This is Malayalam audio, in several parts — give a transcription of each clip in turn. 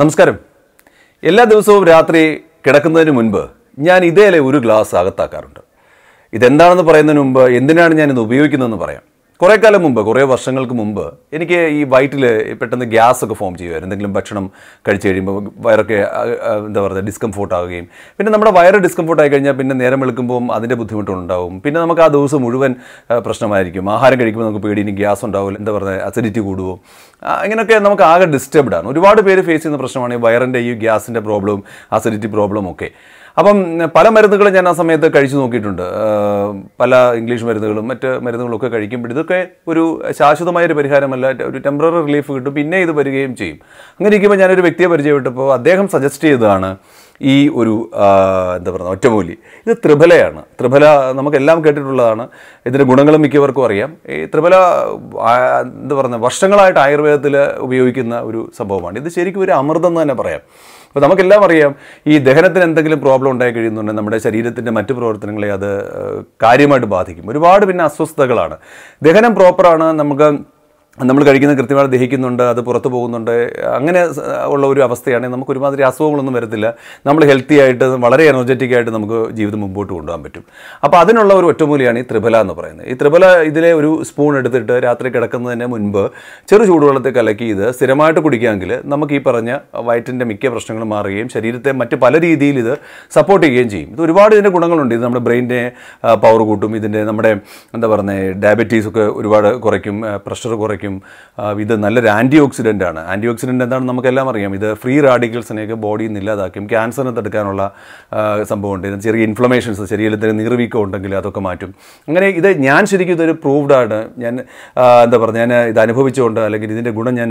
നമസ്കാരം എല്ലാ ദിവസവും രാത്രി കിടക്കുന്നതിന് മുൻപ് ഞാൻ ഇതേലെ ഒരു ഗ്ലാസ് അകത്താക്കാറുണ്ട് ഇതെന്താണെന്ന് പറയുന്നതിന് മുമ്പ് എന്തിനാണ് ഞാനിത് ഉപയോഗിക്കുന്നതെന്ന് പറയാം കുറേ കാലം മുമ്പ് കുറേ വർഷങ്ങൾക്ക് മുമ്പ് എനിക്ക് ഈ വയറ്റിൽ പെട്ടെന്ന് ഗ്യാസ് ഒക്കെ ഫോം ചെയ്യുമായിരുന്നു എന്തെങ്കിലും ഭക്ഷണം കഴിച്ചു കഴിയുമ്പോൾ വയറൊക്കെ എന്താ പറയുക ഡിസ്കംഫോർട്ട് ആവുകയും പിന്നെ നമ്മുടെ വയറ് ഡിസ്കംഫോർട്ട് ആയി കഴിഞ്ഞാൽ പിന്നെ നേരം വെളുക്കുമ്പോൾ അതിൻ്റെ ബുദ്ധിമുട്ടുണ്ടാവും പിന്നെ നമുക്ക് ആ ദിവസം മുഴുവൻ പ്രശ്നമായിരിക്കും ആഹാരം കഴിക്കുമ്പോൾ നമുക്ക് പേടി ഇനി ഗ്യാസ് ഉണ്ടാവില്ല എന്താ പറയുക അസിഡിറ്റി കൂടുമോ ഇങ്ങനെയൊക്കെ നമുക്ക് ആകെ ഡിസ്റ്റർബ്ഡാണ് ആണ് ഒരുപാട് പേര് ഫേസ് ചെയ്യുന്ന പ്രശ്നമാണ് ഈ വയറിൻ്റെ ഈ ഗ്യാസിൻ്റെ പ്രോബ്ലവും അസിഡിറ്റി പ്രോബ്ലം ഒക്കെ അപ്പം പല മരുന്നുകളും ഞാൻ ആ സമയത്ത് കഴിച്ചു നോക്കിയിട്ടുണ്ട് പല ഇംഗ്ലീഷ് മരുന്നുകളും മറ്റ് മരുന്നുകളും ഒക്കെ കഴിക്കുമ്പോൾ ഇതൊക്കെ ഒരു ശാശ്വതമായൊരു പരിഹാരമല്ല ഒരു ടെമ്പററി റിലീഫ് കിട്ടും പിന്നെ ഇത് വരികയും ചെയ്യും അങ്ങനെ ഇരിക്കുമ്പോൾ ഞാനൊരു വ്യക്തിയെ പരിചയപ്പെട്ടപ്പോൾ അദ്ദേഹം സജസ്റ്റ് ചെയ്തതാണ് ഈ ഒരു എന്താ പറയുക ഒറ്റമൂലി ഇത് ത്രിഫലയാണ് ത്രിഫല നമുക്കെല്ലാം കേട്ടിട്ടുള്ളതാണ് ഇതിൻ്റെ ഗുണങ്ങളും മിക്കവർക്കും അറിയാം ഈ ത്രിഫല എന്താ പറയുക വർഷങ്ങളായിട്ട് ആയുർവേദത്തിൽ ഉപയോഗിക്കുന്ന ഒരു സംഭവമാണ് ഇത് ശരിക്കും ഒരു അമൃതം എന്ന് തന്നെ പറയാം അപ്പോൾ നമുക്കെല്ലാം അറിയാം ഈ ദഹനത്തിന് എന്തെങ്കിലും പ്രോബ്ലം ഉണ്ടായി കഴിയുന്നുണ്ടെങ്കിൽ നമ്മുടെ ശരീരത്തിൻ്റെ മറ്റു പ്രവർത്തനങ്ങളെ അത് കാര്യമായിട്ട് ബാധിക്കും ഒരുപാട് പിന്നെ അസ്വസ്ഥതകളാണ് ദഹനം പ്രോപ്പറാണ് നമുക്ക് നമ്മൾ കഴിക്കുന്ന കൃത്യമായി ദഹിക്കുന്നുണ്ട് അത് പുറത്തു പോകുന്നുണ്ട് അങ്ങനെ ഉള്ള ഒരു അവസ്ഥയാണെങ്കിൽ നമുക്ക് ഒരുമാതിരി അസുഖങ്ങളൊന്നും വരത്തില്ല നമ്മൾ ഹെൽത്തി ആയിട്ട് വളരെ എനർജറ്റിക് ആയിട്ട് നമുക്ക് ജീവിതം മുമ്പോട്ട് കൊണ്ടുപോകാൻ പറ്റും അപ്പോൾ അതിനുള്ള ഒരു ഒറ്റമൂലിയാണ് ഈ ത്രിഫല എന്ന് പറയുന്നത് ഈ ത്രിഫല ഇതിലെ ഒരു സ്പൂൺ എടുത്തിട്ട് രാത്രി കിടക്കുന്നതിന് മുൻപ് ചെറു ചൂടുവെള്ളത്തിൽ കലക്കി ഇത് സ്ഥിരമായിട്ട് കുടിക്കാമെങ്കിൽ നമുക്ക് ഈ പറഞ്ഞ വയറ്റിൻ്റെ മിക്ക പ്രശ്നങ്ങളും മാറുകയും ശരീരത്തെ മറ്റ് പല രീതിയിൽ ഇത് സപ്പോർട്ട് ചെയ്യുകയും ചെയ്യും ഇത് ഒരുപാട് ഇതിൻ്റെ ഗുണങ്ങളുണ്ട് ഇത് നമ്മുടെ ബ്രെയിനിൻ്റെ പവർ കൂട്ടും ഇതിൻ്റെ നമ്മുടെ എന്താ പറയുന്നത് ഡയബറ്റീസൊക്കെ ഒരുപാട് കുറയ്ക്കും പ്രഷർ കുറയ്ക്കും സഹായിക്കും ഇത് നല്ലൊരു ആൻറ്റി ഓക്സിഡൻ്റ് ആണ് ആൻറ്റി ഓക്സിഡൻ്റ് എന്താണെന്ന് നമുക്കെല്ലാം അറിയാം ഇത് ഫ്രീ റാഡിക്കൽസിനെയൊക്കെ ബോഡിയിൽ നിന്ന് ഇല്ലാതാക്കും ക്യാൻസറിനെ തടുക്കാനുള്ള സംഭവമുണ്ട് ചെറിയ ഇൻഫ്ലമേഷൻസ് ശരീരത്തിന് നീർവീക്കം ഉണ്ടെങ്കിൽ അതൊക്കെ മാറ്റും അങ്ങനെ ഇത് ഞാൻ ശരിക്കും ഇതൊരു പ്രൂവ്ഡാണ് ഞാൻ എന്താ പറയുക ഞാൻ ഇത് അനുഭവിച്ചുകൊണ്ട് അല്ലെങ്കിൽ ഇതിൻ്റെ ഗുണം ഞാൻ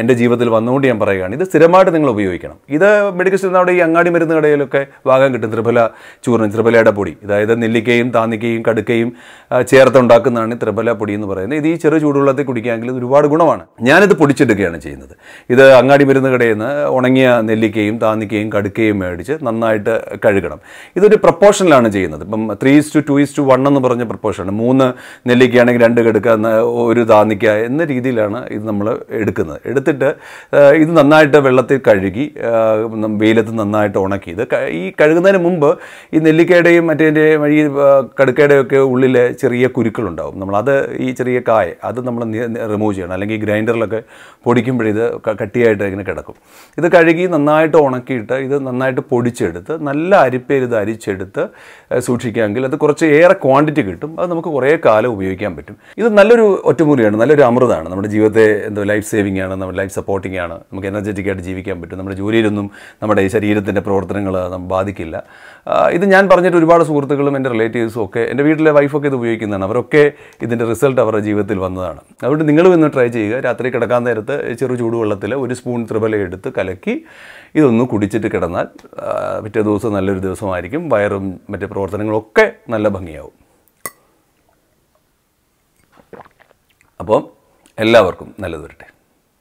എൻ്റെ ജീവിതത്തിൽ വന്നുകൊണ്ട് ഞാൻ പറയുകയാണ് ഇത് സ്ഥിരമായിട്ട് നിങ്ങൾ ഉപയോഗിക്കണം ഇത് മെഡിക്കൽ സ്റ്റോർ അവിടെ ഈ അങ്ങാടി മരുന്ന് കടയിലൊക്കെ വാങ്ങാൻ കിട്ടും ത്രിഫല ചൂർണ്ണം ത്രിഫലയുടെ പൊടി അതായത് നെല്ലിക്കയും താന്നിക്കയും കടുക്കയും ചേർത്തുണ്ടാക്കുന്നതാണ് ത്രിഫല പൊടി എന്ന് പറയുന്നത് ഇത് ഈ ചെറു ചൂടുവെള്ളത്തിൽ കുടിക്കാൻ നെല്ലിക്കയാണെങ്കിൽ ഇത് ഒരുപാട് ഗുണമാണ് ഞാനിത് പൊടിച്ചെടുക്കുകയാണ് ചെയ്യുന്നത് ഇത് അങ്ങാടി മരുന്ന് കടയിൽ നിന്ന് ഉണങ്ങിയ നെല്ലിക്കയും താന്നിക്കയും കടുക്കയും മേടിച്ച് നന്നായിട്ട് കഴുകണം ഇതൊരു പ്രപ്പോർഷനിലാണ് ചെയ്യുന്നത് ഇപ്പം three is to two two is to one പറഞ്ഞ പ്രപ്പോർഷനാണ് മൂന്ന് നെല്ലിക്കയാണെങ്കിൽ രണ്ട് കടുക്ക ഒരു താന്നിക്ക എന്ന രീതിയിലാണ് ഇത് നമ്മൾ എടുക്കുന്നത് എടുത്തിട്ട് ഇത് നന്നായിട്ട് വെള്ളത്തിൽ കഴുകി വെയിലത്ത് നന്നായിട്ട് ഉണക്കി ഇത് ഈ കഴുകുന്നതിന് മുമ്പ് ഈ നെല്ലിക്കയുടെയും മറ്റേതിൻ്റെ ഈ കടുക്കയുടെയൊക്കെ ഉള്ളിലെ ചെറിയ കുരുക്കളുണ്ടാവും നമ്മൾ അത് ഈ ചെറിയ കായ അത് നമ്മൾ റിമൂവ് ചെയ്യണം അല്ലെങ്കിൽ ഗ്രൈൻഡറിലൊക്കെ പൊടിക്കുമ്പോഴിത് കട്ടിയായിട്ട് ഇങ്ങനെ കിടക്കും ഇത് കഴുകി നന്നായിട്ട് ഉണക്കിയിട്ട് ഇത് നന്നായിട്ട് പൊടിച്ചെടുത്ത് നല്ല അരിപ്പേര് ഇത് അരിച്ചെടുത്ത് സൂക്ഷിക്കുകയാണെങ്കിൽ അത് കുറച്ച് ഏറെ ക്വാണ്ടിറ്റി കിട്ടും അത് നമുക്ക് കുറേ കാലം ഉപയോഗിക്കാൻ പറ്റും ഇത് നല്ലൊരു ഒറ്റമൂലിയാണ് നല്ലൊരു അമൃതാണ് നമ്മുടെ ജീവിതത്തെ എന്തോ ലൈഫ് സേവിംഗ് ആണ് നമ്മുടെ ലൈഫ് സപ്പോർട്ടിംഗ് ആണ് നമുക്ക് എനർജറ്റിക് ആയിട്ട് ജീവിക്കാൻ പറ്റും നമ്മുടെ ജോലിയിലൊന്നും നമ്മുടെ ശരീരത്തിൻ്റെ പ്രവർത്തനങ്ങൾ ബാധിക്കില്ല ഇത് ഞാൻ പറഞ്ഞിട്ട് ഒരുപാട് സുഹൃത്തുക്കളും എൻ്റെ റിലേറ്റീവ്സും ഒക്കെ എൻ്റെ വീട്ടിലെ വൈഫൊക്കെ ഇത് ഉപയോഗിക്കുന്നതാണ് അവരൊക്കെ ഇതിൻ്റെ റിസൾട്ട് അവരുടെ ജീവിതത്തിൽ വന്നതാണ് അതുകൊണ്ട് നിങ്ങളും ഇന്ന് ട്രൈ ചെയ്യുക രാത്രി കിടക്കാൻ നേരത്ത് ചെറു ചൂടുവെള്ളത്തിൽ ഒരു സ്പൂൺ ത്രിബല എടുത്ത് കലക്കി ഇതൊന്ന് കുടിച്ചിട്ട് കിടന്നാൽ പിറ്റേ ദിവസം നല്ലൊരു ദിവസമായിരിക്കും വയറും മറ്റ് പ്രവർത്തനങ്ങളൊക്കെ നല്ല ഭംഗിയാവും അപ്പം എല്ലാവർക്കും നല്ലത് വരട്ടെ